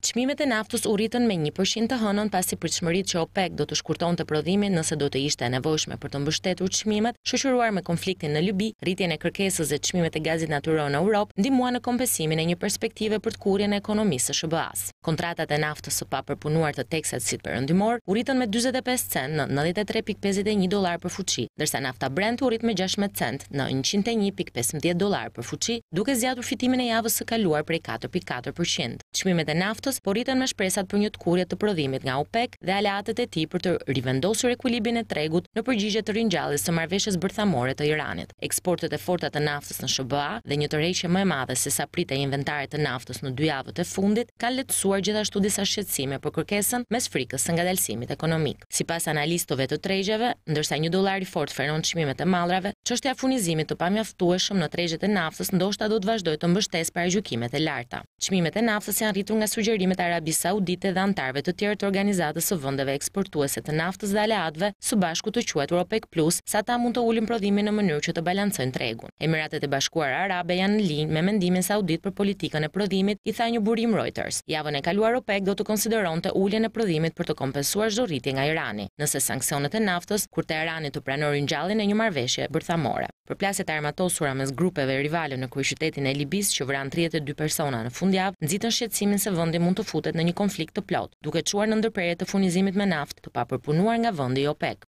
Qmimet e naftës u rritën me një përshin të hënon pasi përqëmërit që OPEC do të shkurton të prodhimin nëse do të ishte e nevojshme për të mbështetur qmimet, shushuruar me konfliktin në Lubi, rritjen e kërkesës dhe qmimet e gazit naturo në Europë, ndimua në kompesimin e një perspektive për të kurjen e ekonomisë së shëbëas. Kontratat e naftës së pa përpunuar të teksat si të përëndimor, u rritën me 25 cent në 93.51 dolar për fuqi, dërsa nafta Brent u rrit me 6 cent në 101.15 dolar për fuqi, duke zjatur fitimin e javës së kaluar prej 4.4%. Qmimet e naftës Por rriten me shpresat për një kurjet të prodhimit nga OPEC dhe aleatët e tij për të rivendosur ekuilibrin e tregut në përgjigje të ringjalljes së marrveshës bërthamore të Iranit. Eksportet e forta të naftës në SBA dhe një tërheqje më e madhe se sa pritej e inventarit të naftës në dy javët e fundit kanë lehtësuar gjithashtu disa shqetësime për kërkesën mes frikës së ngadalësimit ekonomik. Sipas analistëve të tregjeve, ndërsa një dollar i fortë çmimet e mallrave, çështja e furnizimit të pamjaftueshëm në tregjet e naftës ndoshta do të vazhdojë të mbështesë larta. Çmimet e naftës janë rritur nga sugjerimi Përshkrimet Arabi Saudite dhe antarve të tjerë të organizatës së vëndeve eksportuese të naftës dhe aleatve, së bashku të quatë OPEC Plus, sa ta mund të ulin prodhimi në mënyrë që të balancojnë tregun. Emiratet e Bashkuara Arabe janë në linjë me mendimin Saudit për politikën e prodhimit, i tha një burim Reuters. Javën e kaluar OPEC do të konsideron të ullin e prodhimit për të kompensuar zhoritin nga Irani, nëse sankcionet e naftës, kur të Irani të pranorin gjallin e një marveshje bërthamore për plaset e armatosura mes grupeve rivale në kryeqytetin e Libis që vran 32 persona në fundjavë, nxitën shqetësimin se vendi mund të futet në një konflikt të plotë, duke çuar në ndërprerje të furnizimit me naftë të papërpunuar nga vendi OPEC.